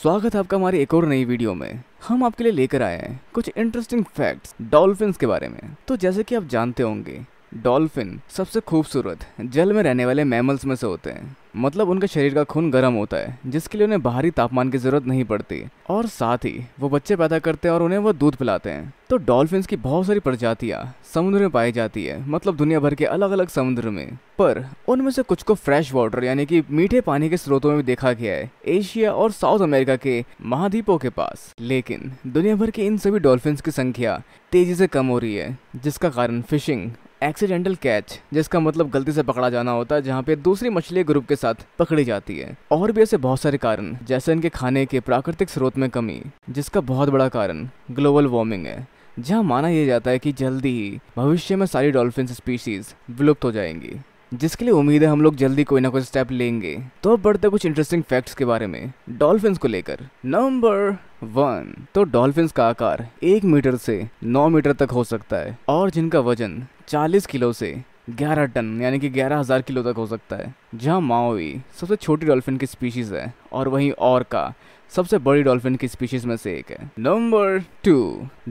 स्वागत है आपका हमारी एक और नई वीडियो में हम आपके लिए लेकर आए हैं कुछ इंटरेस्टिंग फैक्ट्स डॉल्फिन्स के बारे में तो जैसे कि आप जानते होंगे डॉल्फिन सबसे खूबसूरत जल में रहने वाले मैमल्स में से होते हैं मतलब उनके शरीर का खून गर्म होता है जिसके लिए उन्हें बाहरी तापमान की जरूरत नहीं पड़ती और साथ ही वो बच्चे पैदा करते हैं और उन्हें वो दूध पिलाते हैं तो डॉल्फिन की बहुत सारी प्रजातियाँ समुद्र में पाई जाती है मतलब दुनिया भर के अलग अलग समुद्र में पर उनमें से कुछ को फ्रेश वाटर यानी कि मीठे पानी के स्रोतों में देखा गया है एशिया और साउथ अमेरिका के महाद्वीपों के पास लेकिन दुनिया भर के इन सभी डॉल्फिन की संख्या तेजी से कम हो रही है जिसका कारण फिशिंग एक्सीडेंटल कैच जिसका मतलब गलती से पकड़ा जाना होता है जहाँ पे दूसरी मछली ग्रुप के साथ पकड़ी जाती है और भी ऐसे बहुत सारे कारण जैसे इनके खाने के प्राकृतिक स्रोत में कमी जिसका बहुत बड़ा कारण ग्लोबल वार्मिंग है जहाँ माना यह जाता है कि जल्दी ही भविष्य में सारी डॉल्फिन स्पीशीज विलुप्त हो जाएंगी जिसके लिए उम्मीद है हम लोग जल्दी कोई ना कोई स्टेप लेंगे तो अब बढ़ते कुछ इंटरेस्टिंग फैक्ट्स के बारे में डॉल्फिन को लेकर नंबर वन तो डॉल्फिन का आकार एक मीटर से नौ मीटर तक हो सकता है और जिनका वजन चालीस किलो से 11 टन यानी कि 11,000 किलो तक हो सकता है जहाँ माओवी सबसे छोटी डॉल्फिन की स्पीशीज़ है और वहीं और का सबसे बड़ी डॉल्फिन की स्पीशीज में से एक है नंबर टू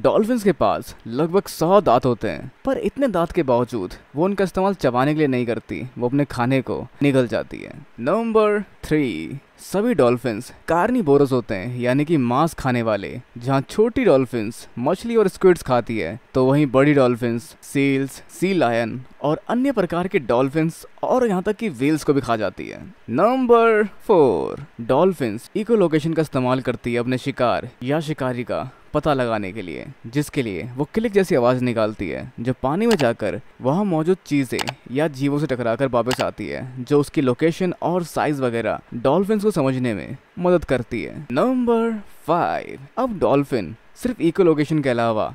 डॉल्फिन के पास लगभग सौ दांत होते हैं पर इतने दांत के बावजूद वो उनका इस्तेमाल चबाने के लिए नहीं करती वो अपने खाने को निगल जाती है नंबर थ्री सभी डॉल्फिन्स कार्निबोरस होते हैं यानी कि मांस खाने वाले जहाँ छोटी डॉल्फिन्स मछली और स्क्विड्स खाती है तो वहीं बड़ी डॉल्फिन्स सील्स सी लायन और अन्य प्रकार के डॉल्फिन्स और यहाँ तक कि व्हील्स को भी खा जाती है number four dolphins echo location का इस्तेमाल करती है अपने शिकार या शिकारी का पता लगाने के लिए जिसके लिए वो क्लिक जैसी आवाज़ निकालती है जो पानी में जाकर वहाँ मौजूद चीज़ें या जीवों से टकराकर वापस आती है जो उसकी लोकेशन और साइज वगैरह डॉल्फिन को समझने में मदद करती है नंबर फाइव अब डॉल्फिन सिर्फ इको लोकेशन के अलावा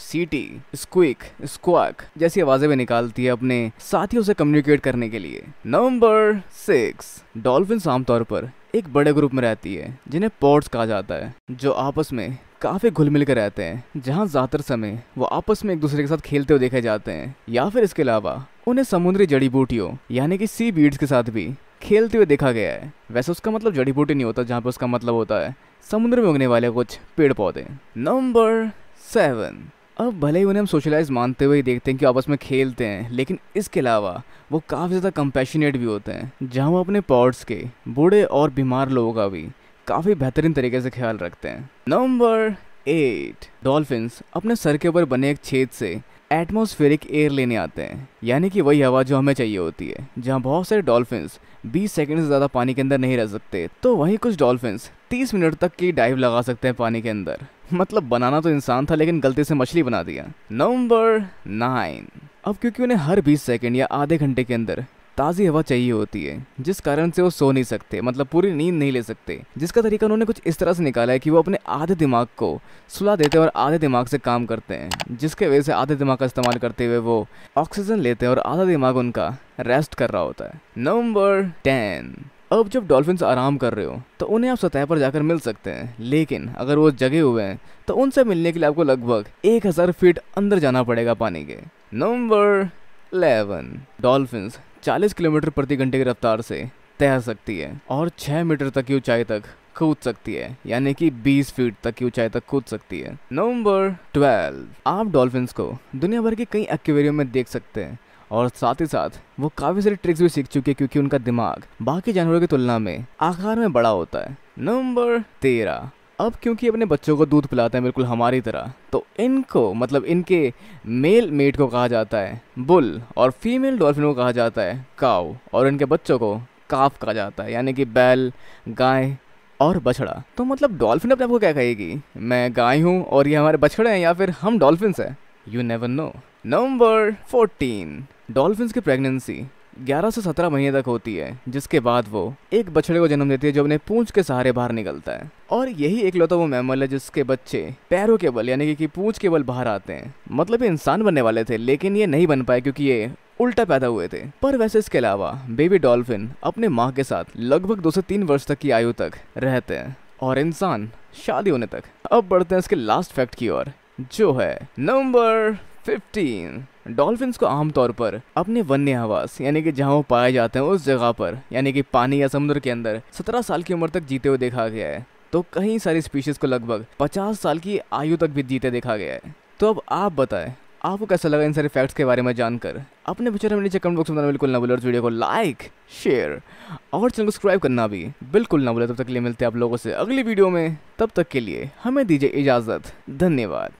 सीटी स्क्विक स्क्वाक जैसी आवाजें भी निकालती है अपने साथियों से कम्युनिकेट करने के लिए नंबर सिक्स डॉल्फिन आमतौर पर एक बड़े ग्रुप में रहती है जिन्हें पॉड्स कहा जाता है जो आपस में काफ़ी घुल मिल कर रहते हैं जहाँ ज़्यादातर समय वो आपस में एक दूसरे के साथ खेलते हुए देखे जाते हैं या फिर इसके अलावा उन्हें समुद्री जड़ी बूटियों यानी कि सी बीड्स के साथ भी खेलते हुए देखा गया है वैसे उसका मतलब जड़ी बूटी नहीं होता जहाँ पे उसका मतलब होता है समुद्र में उगने वाले कुछ पेड़ पौधे नंबर सेवन अब भले ही उन्हें हम सोशलाइज मानते हुए देखते हैं कि आपस में खेलते हैं लेकिन इसके अलावा वो काफ़ी ज़्यादा कंपेशनेट भी होते हैं जहाँ वो अपने पॉड्स के बूढ़े और बीमार लोगों का भी काफ़ी बेहतरीन तरीके से ख्याल रखते हैं नंबर एट डॉल्फिन्स अपने सर के ऊपर बने एक छेद से एटमोस्फेरिक एयर लेने आते हैं यानी कि वही हवा जो हमें चाहिए होती है जहाँ बहुत सारे डॉल्फिन्स 20 सेकंड से ज़्यादा पानी के अंदर नहीं रह सकते तो वहीं कुछ डॉल्फिन्स 30 मिनट तक की डाइव लगा सकते हैं पानी के अंदर मतलब बनाना तो इंसान था लेकिन गलती से मछली बना दिया नंबर नाइन अब क्योंकि उन्हें हर 20 सेकंड या आधे घंटे के अंदर ताज़ी हवा चाहिए होती है जिस कारण से वो सो नहीं सकते मतलब पूरी नींद नहीं ले सकते जिसका तरीका उन्होंने कुछ इस तरह से निकाला है कि वो अपने आधे दिमाग को सुला देते हैं और आधे दिमाग से काम करते हैं जिसके वजह से आधे दिमाग का इस्तेमाल करते हुए वो ऑक्सीजन लेते हैं और आधा दिमाग उनका रेस्ट कर रहा होता है नंबर टेन अब जब डॉल्फिन आराम कर रहे हो तो उन्हें आप सतह पर जाकर मिल सकते हैं लेकिन अगर वो जगे हुए हैं तो उनसे मिलने के लिए आपको लगभग एक हज़ार फीट अंदर जाना पड़ेगा पानी के नंबर 11 डॉल्फिन्स 40 किलोमीटर प्रति घंटे की रफ्तार से तैर सकती है और 6 मीटर तक की ऊंचाई तक कूद सकती है यानी कि 20 फीट तक की ऊंचाई तक कूद सकती है नंबर 12 आप डॉल्फिन को दुनिया भर के कई एक्वेरियम में देख सकते हैं और साथ ही साथ वो काफ़ी सारी ट्रिक्स भी सीख चुके हैं क्योंकि उनका दिमाग बाकी जानवरों की तुलना में आकार में बड़ा होता है नंबर तेरह अब क्योंकि अपने बच्चों को दूध पिलाते हैं बिल्कुल हमारी तरह तो इनको मतलब इनके मेल मेट को कहा जाता है बुल और फीमेल डॉल्फिन को कहा जाता है काव और इनके बच्चों को काफ कहा जाता है यानी कि बैल गाय और बछड़ा तो मतलब डॉल्फिन अपने आपको क्या कहेगी मैं गाय हूँ और ये हमारे बछड़े हैं या फिर हम डॉल्फिन हैं you never know number fourteen dolphin की प्रेगनेंसी 11 से 17 महीने तक होती है जिसके बाद वो एक बछड़े को जन्म देती है जो अपने पूंछ के सहारे बाहर निकलता है और यही एक लौता वो मैमल है जिसके बच्चे पैरों के बल यानी कि पूंछ के बल बाहर आते हैं मतलब ये इंसान बनने वाले थे लेकिन ये नहीं बन पाए क्योंकि ये उल्टा पैदा हुए थे पर वैसे इसके अलावा बेबी डॉल्फिन अपने माँ के साथ लगभग दो से तीन वर्ष तक की आयु तक रहते हैं और इंसान शादी होने तक अब बढ़ते हैं इसके लास्ट फैक्ट की ओर जो है नंबर फिफ्टीन डॉल्फिन्स को आमतौर पर अपने वन्य आवास यानी कि जहाँ वो पाए जाते हैं उस जगह पर यानी कि पानी या समुद्र के अंदर 17 साल की उम्र तक जीते हुए देखा गया है तो कई सारी स्पीशीज को लगभग 50 साल की आयु तक भी जीते देखा गया है तो अब आप बताएं आपको कैसा लगा इन सारे फैक्ट्स के बारे में जानकर अपने विचार हमें नीचे कमेंट बॉक्स में बिल्कुल ना बोले वीडियो को लाइक शेयर और चैनल को सब्सक्राइब करना भी बिल्कुल ना बोले तब तक के लिए मिलते हैं आप लोगों से अगली वीडियो में तब तक के लिए हमें दीजिए इजाज़त धन्यवाद